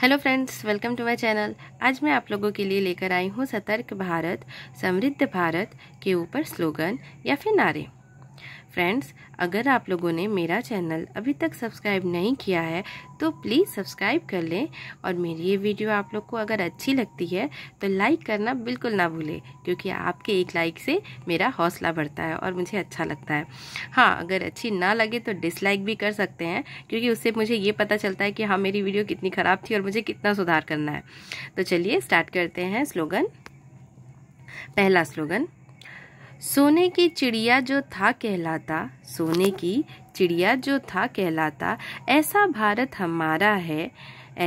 hello friends welcome to my channel आज मैं आप लोगों के लिए लेकर आई हूँ सतर्क भारत समृद्ध भारत के ऊपर स्लोगन या फिर नारे फ्रेंड्स अगर आप लोगों ने मेरा चैनल अभी तक सब्सक्राइब नहीं किया है तो प्लीज़ सब्सक्राइब कर लें और मेरी ये वीडियो आप लोग को अगर अच्छी लगती है तो लाइक करना बिल्कुल ना भूलें क्योंकि आपके एक लाइक से मेरा हौसला बढ़ता है और मुझे अच्छा लगता है हाँ अगर अच्छी ना लगे तो डिसलाइक भी कर सकते हैं क्योंकि उससे मुझे ये पता चलता है कि हाँ मेरी वीडियो कितनी ख़राब थी और मुझे कितना सुधार करना है तो चलिए स्टार्ट करते हैं स्लोगन पहला स्लोगन सोने की चिड़िया जो था कहलाता सोने की चिड़िया जो था कहलाता ऐसा भारत हमारा है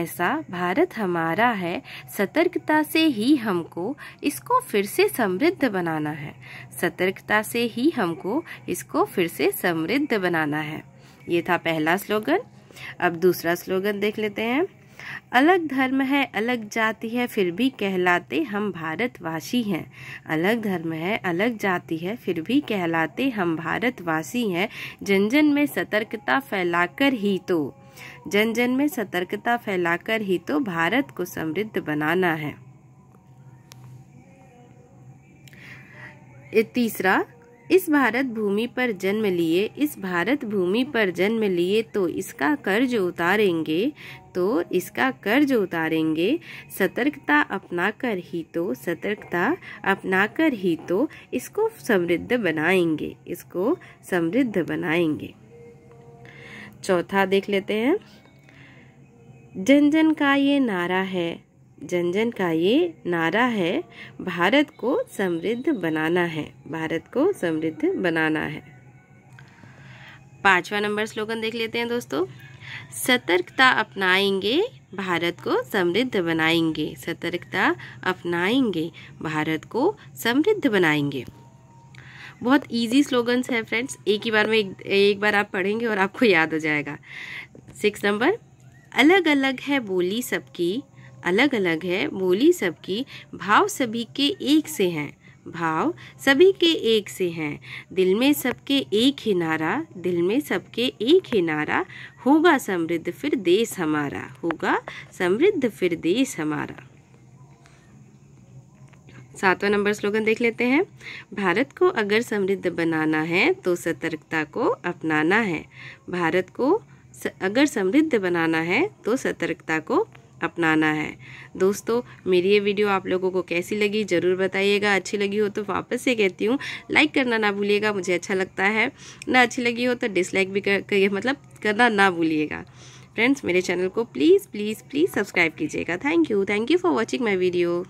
ऐसा भारत हमारा है सतर्कता से ही हमको इसको फिर से समृद्ध बनाना है सतर्कता से ही हमको इसको फिर से समृद्ध बनाना है ये था पहला स्लोगन अब दूसरा स्लोगन देख लेते हैं अलग धर्म है अलग जाति है फिर भी कहलाते हम भारतवासी हैं अलग धर्म है अलग जाति है फिर भी कहलाते हम भारतवासी हैं जन जन में सतर्कता फैलाकर ही तो जन जन में सतर्कता फैलाकर ही तो भारत को समृद्ध बनाना है तीसरा इस भारत भूमि पर जन्म लिए इस भारत भूमि पर जन्म लिए तो इसका कर्ज उतारेंगे तो इसका कर्ज उतारेंगे सतर्कता अपनाकर ही तो सतर्कता अपनाकर ही तो इसको समृद्ध बनाएंगे इसको समृद्ध बनाएंगे चौथा देख लेते हैं जन जन का ये नारा है जन जन का ये नारा है भारत को समृद्ध बनाना है भारत को समृद्ध बनाना है पांचवा नंबर स्लोगन देख लेते हैं दोस्तों सतर्कता अपनाएंगे भारत को समृद्ध बनाएंगे सतर्कता अपनाएंगे भारत को समृद्ध बनाएंगे बहुत इजी स्लोगन्स है फ्रेंड्स एक ही बार में एक, एक बार आप पढ़ेंगे और आपको याद हो जाएगा सिक्स नंबर अलग अलग है बोली सबकी अलग अलग है बोली सबकी भाव सभी के एक से हैं भाव सभी के एक से हैं दिल में सबके एक ही नारा दिल में सबके एक ही नारा होगा समृद्ध फिर देश हमारा होगा समृद्ध फिर देश हमारा सातवां नंबर स्लोगन देख लेते हैं भारत को अगर समृद्ध बनाना है तो सतर्कता को अपनाना है भारत को अगर समृद्ध बनाना है तो सतर्कता को अपनाना है दोस्तों मेरी ये वीडियो आप लोगों को कैसी लगी ज़रूर बताइएगा अच्छी लगी हो तो वापस से कहती हूँ लाइक करना ना भूलिएगा मुझे अच्छा लगता है ना अच्छी लगी हो तो डिसलाइक भी कर, कर मतलब करना ना भूलिएगा फ्रेंड्स मेरे चैनल को प्लीज़ प्लीज़ प्लीज़ सब्सक्राइब कीजिएगा thank you thank you for watching my video